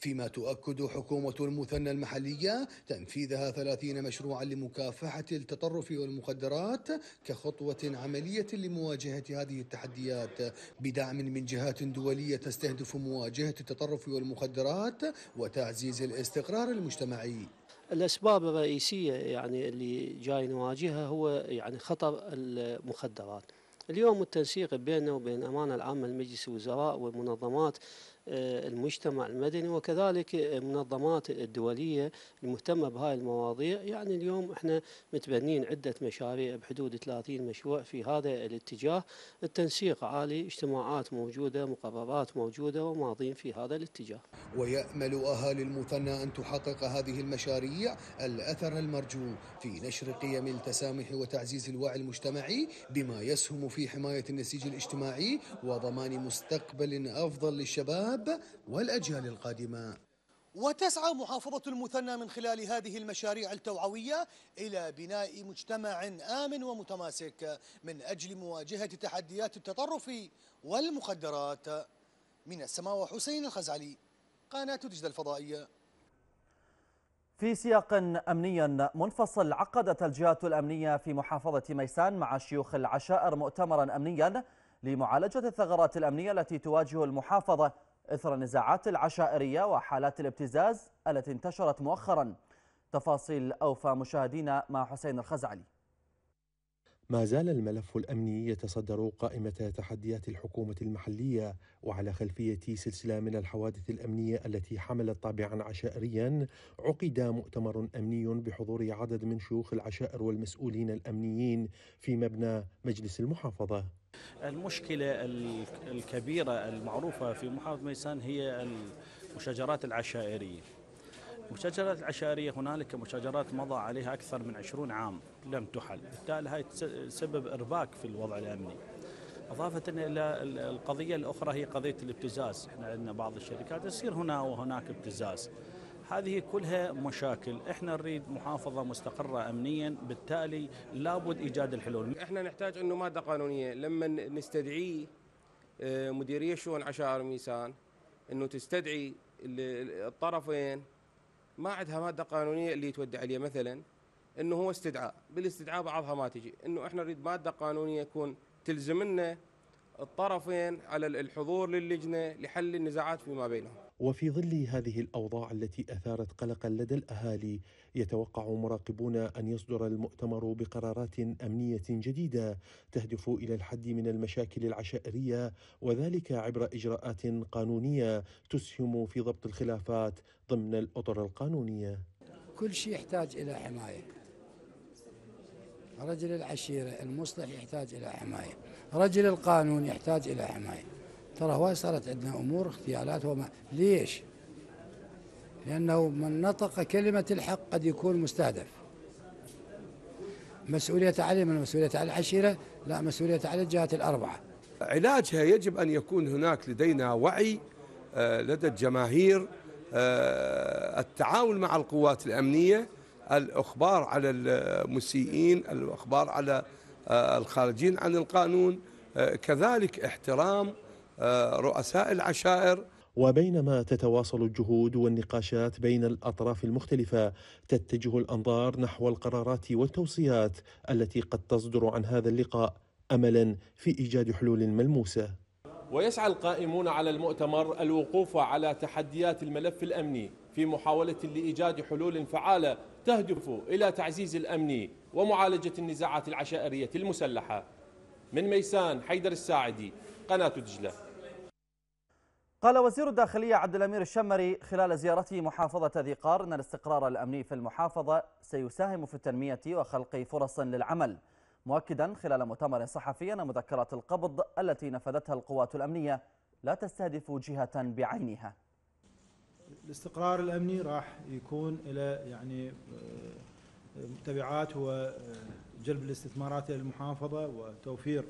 فيما تؤكد حكومة المثنى المحلية تنفيذها 30 مشروعا لمكافحة التطرف والمخدرات كخطوة عملية لمواجهة هذه التحديات بدعم من جهات دولية تستهدف مواجهة التطرف والمخدرات وتعزيز الاستقرار المجتمعي الاسباب الرئيسيه يعني اللي جاي نواجهها هو يعني خطر المخدرات اليوم التنسيق بيننا وبين الامانه العامه لمجلس الوزراء والمنظمات آه، المجتمع المدني وكذلك آه، المنظمات الدولية المهتمة بهاي المواضيع يعني اليوم احنا متبنين عدة مشاريع بحدود 30 مشروع في هذا الاتجاه التنسيق عالي اجتماعات موجودة مقررات موجودة وماضين في هذا الاتجاه ويأمل أهالي المثنى أن تحقق هذه المشاريع الأثر المرجو في نشر قيم التسامح وتعزيز الوعي المجتمعي بما يسهم في حماية النسيج الاجتماعي وضمان مستقبل أفضل للشباب الشابة والأجيال القادمة وتسعى محافظة المثنى من خلال هذه المشاريع التوعوية إلى بناء مجتمع آمن ومتماسك من أجل مواجهة تحديات التطرف والمخدرات من السماء وحسين الخزعلي قناة دجدة الفضائية في سياق أمني منفصل عقدت الجهات الأمنية في محافظة ميسان مع شيوخ العشائر مؤتمرا أمنيا لمعالجة الثغرات الأمنية التي تواجه المحافظة إثر النزاعات العشائرية وحالات الابتزاز التي انتشرت مؤخرا تفاصيل أوفى مشاهدينا مع حسين الخزعلي ما زال الملف الأمني يتصدر قائمة تحديات الحكومة المحلية وعلى خلفية سلسلة من الحوادث الأمنية التي حملت طابعا عشائريا عقد مؤتمر أمني بحضور عدد من شيوخ العشائر والمسؤولين الأمنيين في مبنى مجلس المحافظة المشكلة الكبيرة المعروفة في محافظة ميسان هي المشاجرات العشائرية المشاجرات العشائرية هنالك مشاجرات مضى عليها أكثر من 20 عام لم تحل بالتالي هاي تسبب إرباك في الوضع الأمني إضافة إلى القضية الأخرى هي قضية الابتزاز إحنا عندنا بعض الشركات يصير هنا وهناك ابتزاز هذه كلها مشاكل احنا نريد محافظة مستقرة أمنيا بالتالي لابد إيجاد الحلول احنا نحتاج أنه مادة قانونية لما نستدعي آه، مديرية شؤون عشائر ميسان أنه تستدعي الطرفين ما عندها مادة قانونية اللي تودع عليها مثلا أنه هو استدعاء بالاستدعاء بعضها ما تجي أنه احنا نريد مادة قانونية يكون تلزمنا الطرفين على الحضور للجنة لحل النزاعات فيما بينهم وفي ظل هذه الاوضاع التي اثارت قلقا لدى الاهالي يتوقع مراقبون ان يصدر المؤتمر بقرارات امنيه جديده تهدف الى الحد من المشاكل العشائريه وذلك عبر اجراءات قانونيه تسهم في ضبط الخلافات ضمن الاطر القانونيه. كل شيء يحتاج الى حمايه. رجل العشيره المصلح يحتاج الى حمايه، رجل القانون يحتاج الى حمايه. ترى هواي صارت عندنا امور اغتيالات وما ليش؟ لانه من نطق كلمه الحق قد يكون مستهدف مسؤوليه عليه من مسؤوليه على العشيره لا مسؤوليه على الجهات الاربعه علاجها يجب ان يكون هناك لدينا وعي آه، لدى الجماهير آه، التعاون مع القوات الامنيه الاخبار على المسيئين الاخبار على آه، الخارجين عن القانون كذلك احترام آه، رؤساء العشائر وبينما تتواصل الجهود والنقاشات بين الاطراف المختلفه تتجه الانظار نحو القرارات والتوصيات التي قد تصدر عن هذا اللقاء املا في ايجاد حلول ملموسه ويسعى القائمون على المؤتمر الوقوف على تحديات الملف الامني في محاوله لايجاد حلول فعاله تهدف الى تعزيز الامن ومعالجه النزاعات العشائريه المسلحه من ميسان حيدر الساعدي قناه دجله قال وزير الداخلية عبد الأمير الشمري خلال زيارته محافظة ذي قار أن الاستقرار الأمني في المحافظة سيساهم في التنمية وخلق فرص للعمل مؤكدا خلال مؤتمر صحفي أن مذكرات القبض التي نفذتها القوات الأمنية لا تستهدف جهة بعينها الاستقرار الأمني راح يكون إلى يعني آه، تبعات وجلب آه، الاستثمارات إلى المحافظة وتوفير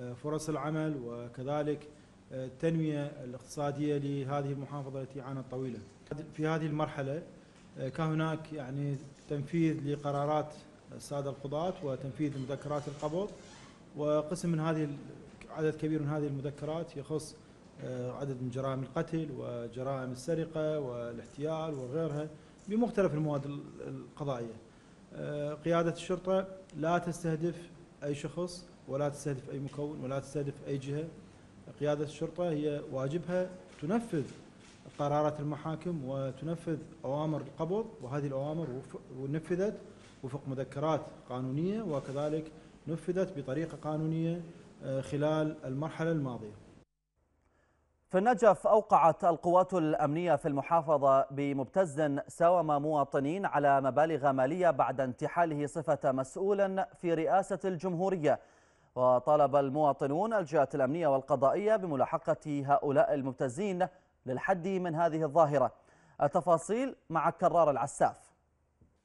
آه، فرص العمل وكذلك التنمية الاقتصادية لهذه المحافظة التي عانت طويلة في هذه المرحلة آه، كان هناك يعني تنفيذ لقرارات السادة القضاة وتنفيذ مذكرات القبض وقسم من هذه عدد كبير من هذه المذكرات يخص آه، عدد من جرائم القتل وجرائم السرقة والاحتيال وغيرها بمختلف المواد القضائية آه، قيادة الشرطة لا تستهدف أي شخص ولا تستهدف أي مكون ولا تستهدف أي جهة قيادة الشرطة هي واجبها تنفذ قرارات المحاكم وتنفذ أوامر القبض وهذه الأوامر نفذت وفق مذكرات قانونية وكذلك نفذت بطريقة قانونية آه، خلال المرحلة الماضية في النجف أوقعت القوات الأمنية في المحافظة بمبتز ساوم مواطنين على مبالغ مالية بعد انتحاله صفة مسؤول في رئاسة الجمهورية وطالب المواطنون الجهات الأمنية والقضائية بملاحقة هؤلاء المبتزين للحد من هذه الظاهرة التفاصيل مع كرار العساف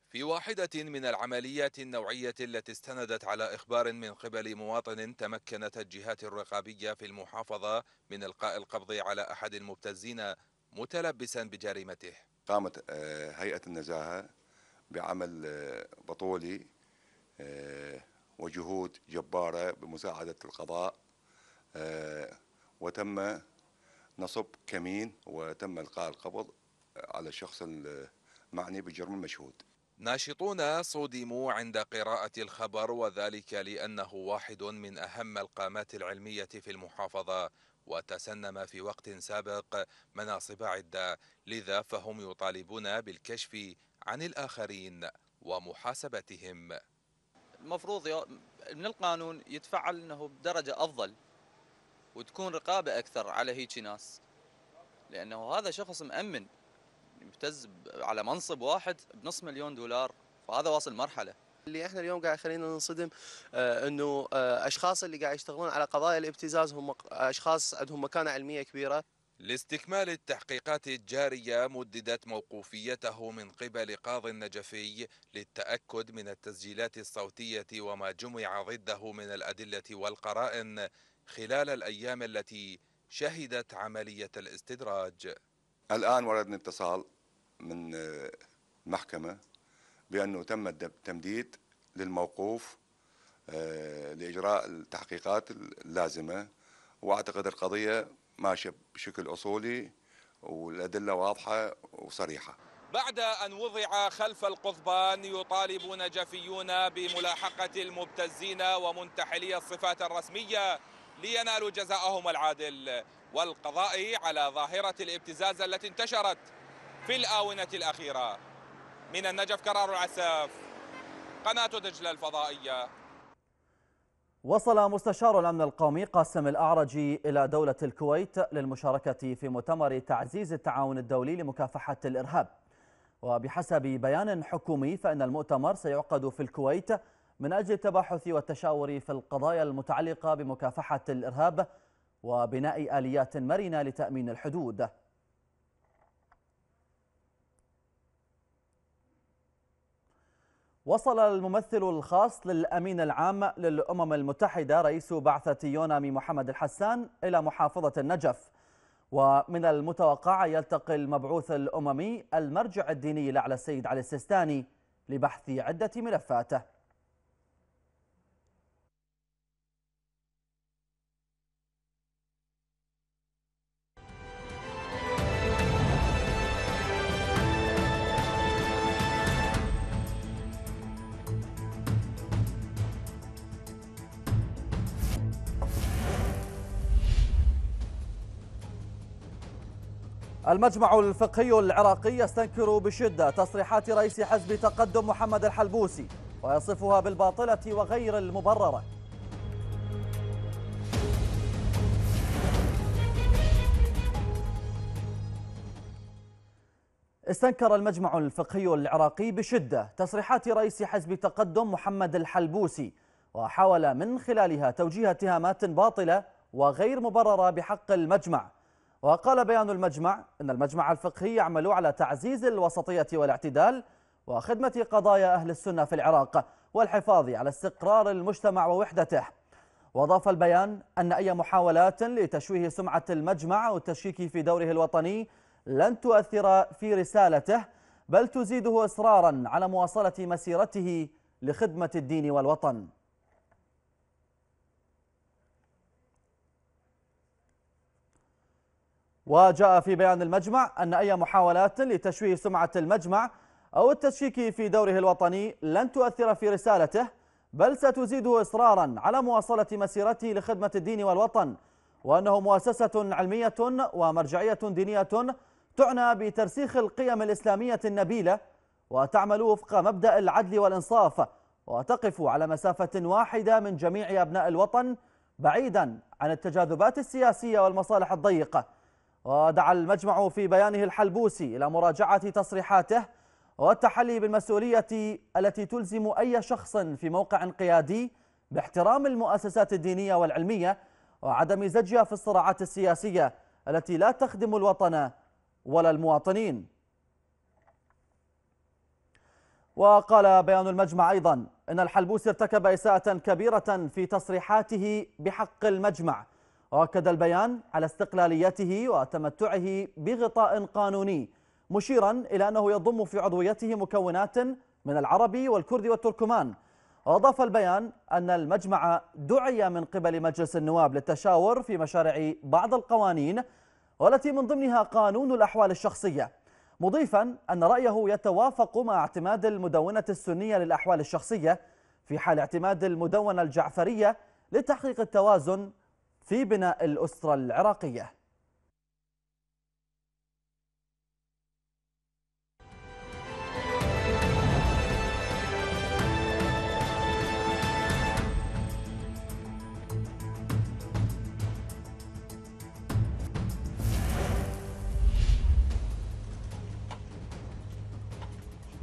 في واحدة من العمليات النوعية التي استندت على إخبار من قبل مواطن تمكنت الجهات الرقابية في المحافظة من إلقاء القبض على أحد المبتزين متلبسا بجريمته قامت آه، هيئة النزاهة بعمل آه، بطولي آه، وجهود جبارة بمساعدة القضاء آه، وتم نصب كمين وتم إلقاء القبض على الشخص المعني بجرم المشهود ناشطون صدموا عند قراءة الخبر وذلك لأنه واحد من أهم القامات العلمية في المحافظة وتسنم في وقت سابق مناصب عدة لذا فهم يطالبون بالكشف عن الآخرين ومحاسبتهم المفروض من القانون يتفعل انه بدرجه افضل وتكون رقابه اكثر على هيك ناس لانه هذا شخص مامن يبتز على منصب واحد بنص مليون دولار فهذا واصل مرحله اللي احنا اليوم قاعد خلينا ننصدم آه انه آه اشخاص اللي قاعد يشتغلون على قضايا الابتزاز هم اشخاص عندهم مكانه علميه كبيره لاستكمال التحقيقات الجارية مددت موقوفيته من قبل قاضي النجفي للتأكد من التسجيلات الصوتية وما جمع ضده من الأدلة والقرائن خلال الأيام التي شهدت عملية الاستدراج الآن وردني اتصال من آه، محكمة بأنه تم التمديد للموقوف آه، لإجراء التحقيقات اللازمة وأعتقد القضية ماشيه بشكل اصولي والادله واضحه وصريحه. بعد أن وضع خلف القضبان يطالبون جفيون بملاحقة المبتزين ومنتحلي الصفات الرسمية لينالوا جزاءهم العادل والقضاء على ظاهرة الابتزاز التي انتشرت في الآونة الأخيرة من النجف كرار العساف قناة دجلة الفضائية وصل مستشار الأمن القومي قاسم الأعرجي إلى دولة الكويت للمشاركة في مؤتمر تعزيز التعاون الدولي لمكافحة الإرهاب وبحسب بيان حكومي فإن المؤتمر سيعقد في الكويت من أجل التباحث والتشاور في القضايا المتعلقة بمكافحة الإرهاب وبناء آليات مرنة لتأمين الحدود وصل الممثل الخاص للأمين العام للأمم المتحدة رئيس بعثة يونامي محمد الحسان إلى محافظة النجف ومن المتوقع يلتقي المبعوث الأممي المرجع الديني الأعلى السيد علي السيستاني لبحث عدة ملفاته المجمع الفقهي العراقي يستنكر بشدة تصريحات رئيس حزب تقدم محمد الحلبوسي ويصفها بالباطلة وغير المبررة استنكر المجمع الفقهي العراقي بشدة تصريحات رئيس حزب تقدم محمد الحلبوسي وحاول من خلالها توجيه اتهامات باطلة وغير مبررة بحق المجمع وقال بيان المجمع أن المجمع الفقهي يعمل على تعزيز الوسطية والاعتدال وخدمة قضايا أهل السنة في العراق والحفاظ على استقرار المجتمع ووحدته وأضاف البيان أن أي محاولات لتشويه سمعة المجمع أو التشكيك في دوره الوطني لن تؤثر في رسالته بل تزيده إصرارا على مواصلة مسيرته لخدمة الدين والوطن وجاء في بيان المجمع أن أي محاولات لتشويه سمعة المجمع أو التشكيك في دوره الوطني لن تؤثر في رسالته بل ستزيده إصرارا على مواصلة مسيرته لخدمة الدين والوطن وأنه مؤسسة علمية ومرجعية دينية تعنى بترسيخ القيم الإسلامية النبيلة وتعمل وفق مبدأ العدل والإنصاف وتقف على مسافة واحدة من جميع أبناء الوطن بعيدا عن التجاذبات السياسية والمصالح الضيقة ودعا المجمع في بيانه الحلبوسي إلى مراجعة تصريحاته والتحلي بالمسؤولية التي تلزم أي شخص في موقع قيادي باحترام المؤسسات الدينية والعلمية وعدم زجها في الصراعات السياسية التي لا تخدم الوطن ولا المواطنين وقال بيان المجمع أيضا أن الحلبوسي ارتكب إساءة كبيرة في تصريحاته بحق المجمع واكد البيان على استقلاليته وتمتعه بغطاء قانوني مشيرا إلى أنه يضم في عضويته مكونات من العربي والكرد والتركمان وأضاف البيان أن المجمع دعي من قبل مجلس النواب للتشاور في مشاريع بعض القوانين والتي من ضمنها قانون الأحوال الشخصية مضيفا أن رأيه يتوافق مع اعتماد المدونة السنية للأحوال الشخصية في حال اعتماد المدونة الجعفرية لتحقيق التوازن في بناء الأسرة العراقية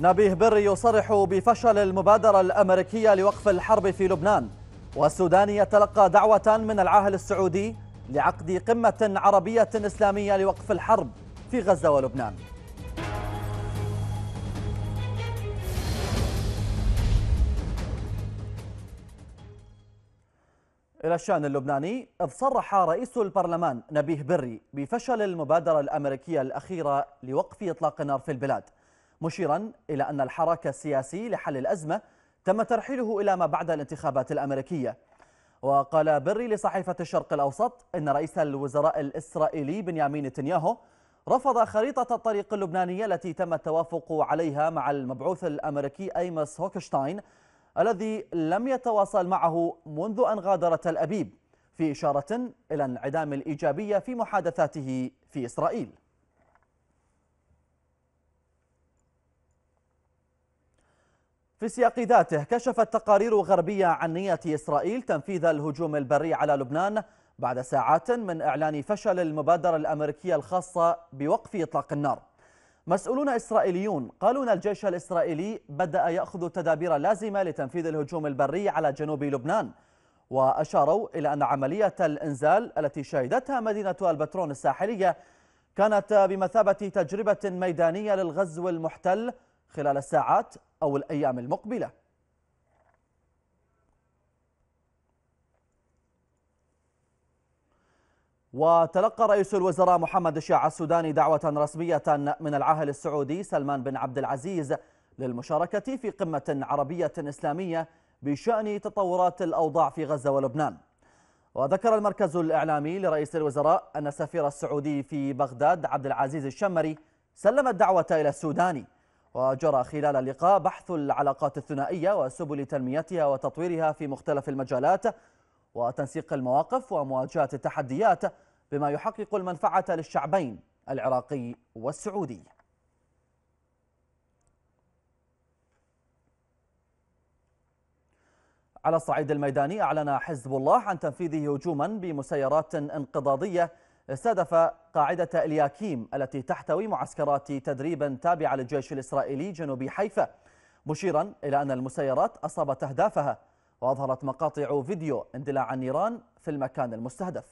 نبيه بري يصرح بفشل المبادرة الأمريكية لوقف الحرب في لبنان والسودان يتلقى دعوة من العاهل السعودي لعقد قمة عربية إسلامية لوقف الحرب في غزة ولبنان إلى الشأن اللبناني إذ صرح رئيس البرلمان نبيه بري بفشل المبادرة الأمريكية الأخيرة لوقف إطلاق النار في البلاد مشيرا إلى أن الحراك السياسي لحل الأزمة تم ترحيله إلى ما بعد الانتخابات الأمريكية وقال بري لصحيفة الشرق الأوسط إن رئيس الوزراء الإسرائيلي بنيامين نتنياهو رفض خريطة الطريق اللبنانية التي تم التوافق عليها مع المبعوث الأمريكي أيمس هوكشتاين الذي لم يتواصل معه منذ أن غادر تل أبيب في إشارة إلى انعدام الإيجابية في محادثاته في إسرائيل في سياق ذاته كشفت تقارير غربية عن نية إسرائيل تنفيذ الهجوم البري على لبنان بعد ساعات من إعلان فشل المبادرة الأمريكية الخاصة بوقف إطلاق النار مسؤولون إسرائيليون قالوا أن الجيش الإسرائيلي بدأ يأخذ التدابير اللازمة لتنفيذ الهجوم البري على جنوب لبنان وأشاروا إلى أن عملية الإنزال التي شهدتها مدينة البترون الساحلية كانت بمثابة تجربة ميدانية للغزو المحتل خلال الساعات أو الأيام المقبلة وتلقى رئيس الوزراء محمد الشيع السوداني دعوة رسمية من العاهل السعودي سلمان بن عبد العزيز للمشاركة في قمة عربية إسلامية بشأن تطورات الأوضاع في غزة ولبنان وذكر المركز الإعلامي لرئيس الوزراء أن السفير السعودي في بغداد عبد العزيز الشمري سلم الدعوة إلى السوداني وجرى خلال اللقاء بحث العلاقات الثنائية وسبل تنميتها وتطويرها في مختلف المجالات وتنسيق المواقف ومواجهة التحديات بما يحقق المنفعة للشعبين العراقي والسعودي على الصعيد الميداني أعلن حزب الله عن تنفيذه هجوما بمسيرات انقضاضية استهدف قاعدة الياكيم التي تحتوي معسكرات تدريب تابعة للجيش الإسرائيلي جنوب حيفا مشيرا إلى أن المسيرات أصابت أهدافها وأظهرت مقاطع فيديو اندلاع النيران في المكان المستهدف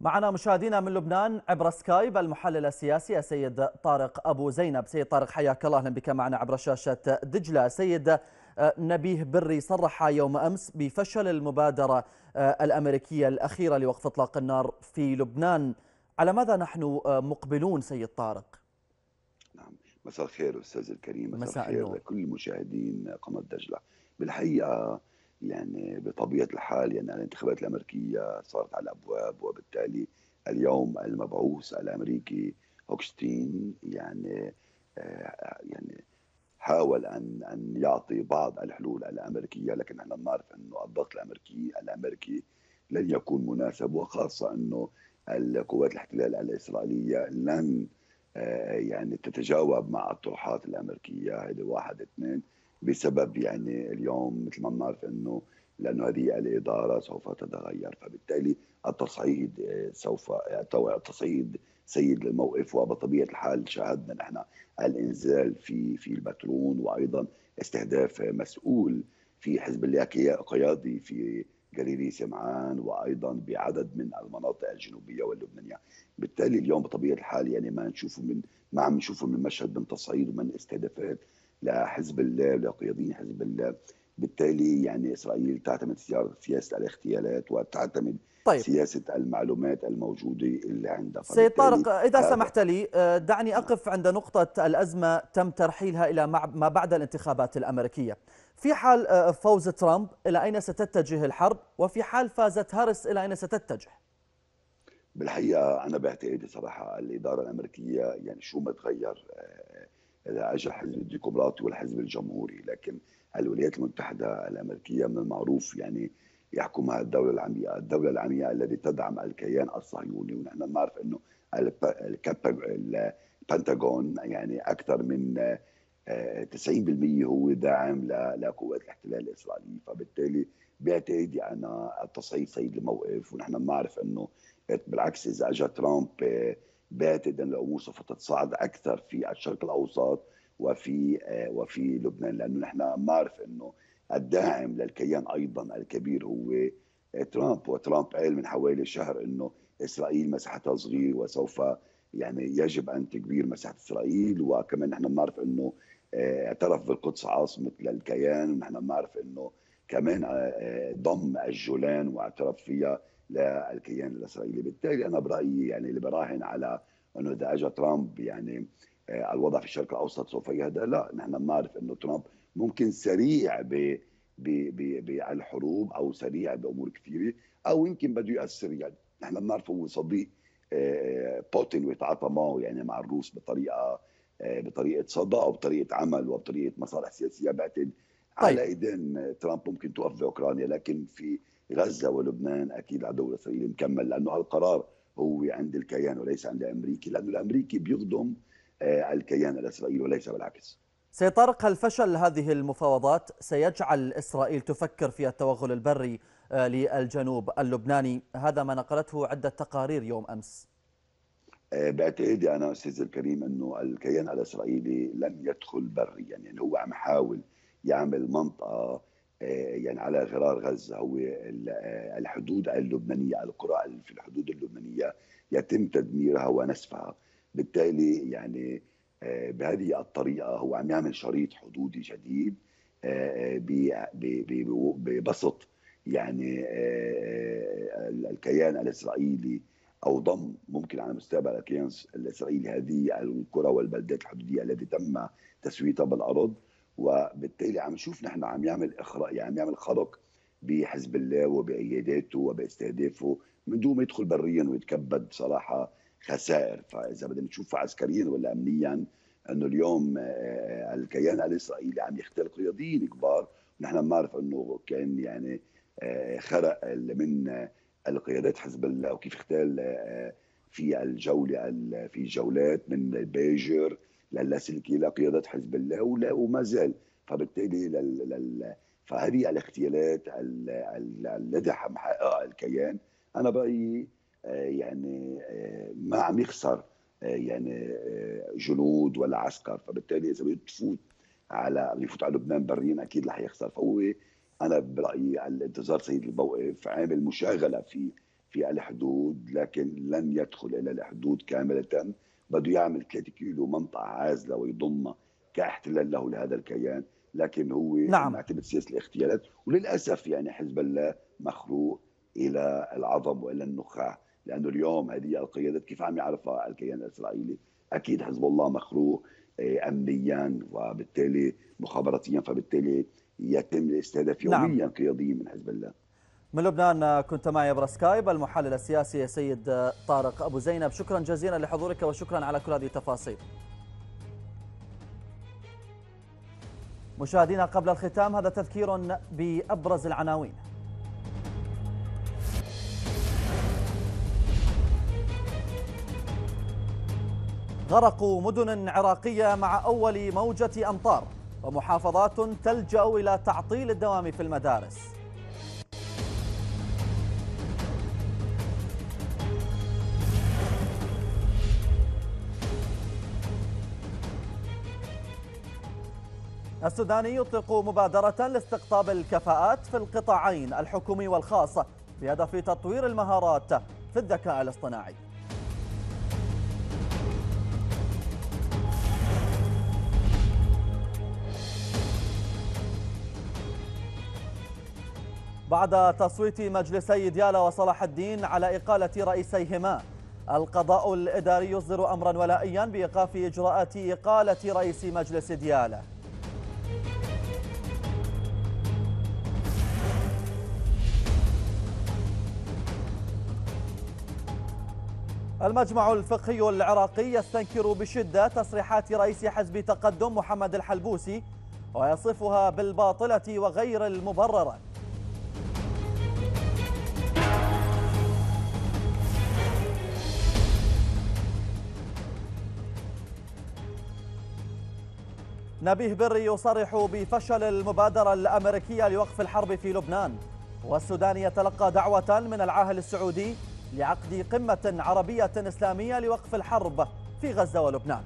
معنا مشاهدينا من لبنان عبر سكايب المحلل السياسي السيد طارق أبو زينب سيد طارق حياك الله أهلا بك معنا عبر شاشة دجلة سيد آه، نبيه بري صرح يوم أمس بفشل المبادرة آه، الأمريكية الأخيرة لوقف إطلاق النار في لبنان على ماذا نحن آه، مقبلون سيد طارق؟ نعم مساء الخير أستاذ الكريم مساء الخير لكل مشاهدين قناة دجلة بالحقيقة يعني بطبيعه الحال يعني الانتخابات الامريكيه صارت على الابواب وبالتالي اليوم المبعوث الامريكي هوكستين يعني آه، يعني حاول ان ان يعطي بعض الحلول الامريكيه لكن نحن نعرف انه الضغط الامريكي الامريكي لن يكون مناسب وخاصه انه القوات الاحتلال الاسرائيليه لن آه، يعني تتجاوب مع الطروحات الامريكيه هذا واحد اثنين بسبب يعني اليوم مثل ما بنعرف انه لانه هذه الاداره سوف تتغير فبالتالي التصعيد آه، سوف تصعيد سيد الموقف وبطبيعه الحال شاهدنا نحن الانزال في في البترون وايضا استهداف مسؤول في حزب الله قيادي في جريري سمعان وايضا بعدد من المناطق الجنوبيه واللبنانيه، بالتالي اليوم بطبيعه الحال يعني ما نشوفه من ما عم نشوفه من مشهد من تصعيد ومن استهدافات لحزب الله لقيادين حزب الله بالتالي يعني اسرائيل تعتمد سياسه الاغتيالات وتعتمد طيب. سياسه المعلومات الموجوده اللي عندها سيد طارق اذا آه، سمحت لي آه، دعني اقف عند نقطه الازمه تم ترحيلها الى ما بعد الانتخابات الامريكيه في حال آه، فوز ترامب الى اين ستتجه الحرب وفي حال فازت هارس الى اين ستتجه بالحقيقه انا بعتقد صراحه الاداره الامريكيه يعني شو ما تغير اجى حزب الديمقراطي والحزب الجمهوري لكن الولايات المتحده الامريكيه من المعروف يعني يحكمها الدولة العمياء الدولة العمياء التي تدعم الكيان الصهيوني ونحن نعرف أنه البنتاغون يعني أكثر من 90% آه، هو داعم لقوات الاحتلال الإسرائيلي فبالتالي باعتقادي يعني أنا التصعيد سيد الموقف ونحن بنعرف أنه بالعكس إذا اجى ترامب آه، باتت الامور سوف تتصاعد اكثر في الشرق الاوسط وفي آه، وفي لبنان لانه نحن بنعرف انه الداعم للكيان ايضا الكبير هو آه، ترامب وترامب قال من حوالي شهر انه اسرائيل مساحتها صغير وسوف يعني يجب ان تكبير مساحه اسرائيل وكمان نحن بنعرف انه آه، اعترف بالقدس عاصمه للكيان ونحن بنعرف انه كمان ضم الجولان واعترف فيها للكيان الاسرائيلي بالتالي انا برايي يعني اللي براهن على انه اذا اجى ترامب يعني آه، الوضع في الشرق الاوسط سوف يهدى لا نحن بنعرف انه ترامب ممكن سريع ب بالحروب او سريع بامور كثيره او يمكن بده ياثر يعني نحن بنعرف هو صديق آه، بوتين ويتعاطى معه يعني مع الروس بطريقه آه، بطريقه صداقه وبطريقه عمل وبطريقه مصالح سياسيه بعتقد طيب. على ايدين ترامب ممكن توقف باوكرانيا لكن في غزه ولبنان اكيد عدو اسرائيلي مكمل لانه هالقرار هو عند الكيان وليس عند الامريكي لانه الامريكي بيخدم آه، الكيان الاسرائيلي وليس بالعكس سيد طارق هل فشل هذه المفاوضات سيجعل اسرائيل تفكر في التوغل البري آه، للجنوب اللبناني هذا ما نقلته عده تقارير يوم امس آه، باعتقادي انا استاذ الكريم انه الكيان الاسرائيلي لم يدخل بريا يعني هو عم يحاول يعمل منطقه آه، يعني على غرار غزه هو آه، الحدود اللبنانيه القرى في الحدود اللبنانيه يتم تدميرها ونسفها بالتالي يعني آه، بهذه الطريقه هو عم يعمل شريط حدودي جديد ببسط يعني الكيان الاسرائيلي او ضم ممكن على مستقبل الكيان الاسرائيلي هذه القرى والبلدات الحدوديه التي تم تسويتها بالارض وبالتالي عم نشوف نحن عم يعمل اخراج يعني عم يعمل خرق بحزب الله وباياداته وباستهدافه من دون ما يدخل بريا ويتكبد بصراحه خسائر فاذا بدنا نشوفها عسكريا ولا امنيا انه اليوم آه، الكيان الاسرائيلي عم يخترق قياديين كبار نحن بنعرف انه كان يعني آه، خرق من آه، القيادات حزب الله وكيف اختال في الجوله في جولات من باجر للاسلكي قيادة حزب الله ولا وما زال فبالتالي لل لل فهذه الاغتيالات التي محققها آه، الكيان انا برايي آه، يعني آه، ما عم يخسر يعني جنود ولا عسكر فبالتالي اذا بده تفوت على يفوت على لبنان بريا اكيد رح يخسر فهو انا برايي على انتظار سيد الموقف عامل مشاغله في في الحدود لكن لن يدخل الى الحدود كامله بده يعمل كيلو منطقة عازلة ويضمها كاحتلال له لهذا الكيان لكن هو نعم. معتمد سياسة الاغتيالات وللأسف يعني حزب الله مخروق إلى العظم وإلى النخاع لأنه اليوم هذه القيادات كيف عم يعرفها الكيان الإسرائيلي أكيد حزب الله مخروق آه، أمنيا وبالتالي مخابراتيا فبالتالي يتم الاستهداف نعم. يوميا نعم. قياديا من حزب الله من لبنان كنت معي عبر سكايب المحلل السياسي سيد طارق أبو زينب شكرا جزيلا لحضورك وشكرا على كل هذه التفاصيل مشاهدينا قبل الختام هذا تذكير بأبرز العناوين غرق مدن عراقية مع أول موجة أمطار ومحافظات تلجأ إلى تعطيل الدوام في المدارس السوداني يطلق مبادرة لاستقطاب الكفاءات في القطاعين الحكومي والخاص بهدف تطوير المهارات في الذكاء الاصطناعي بعد تصويت مجلسي ديالا وصلاح الدين على إقالة رئيسيهما القضاء الإداري يصدر أمرا ولائيا بإيقاف إجراءات إقالة رئيس مجلس ديالا المجمع الفقهي العراقي يستنكر بشدة تصريحات رئيس حزب تقدم محمد الحلبوسي ويصفها بالباطلة وغير المبررة نبيه بري يصرح بفشل المبادرة الأمريكية لوقف الحرب في لبنان والسودان يتلقى دعوة من العاهل السعودي لعقد قمة عربية إسلامية لوقف الحرب في غزة ولبنان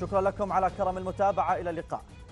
شكرا لكم على كرم المتابعة إلى اللقاء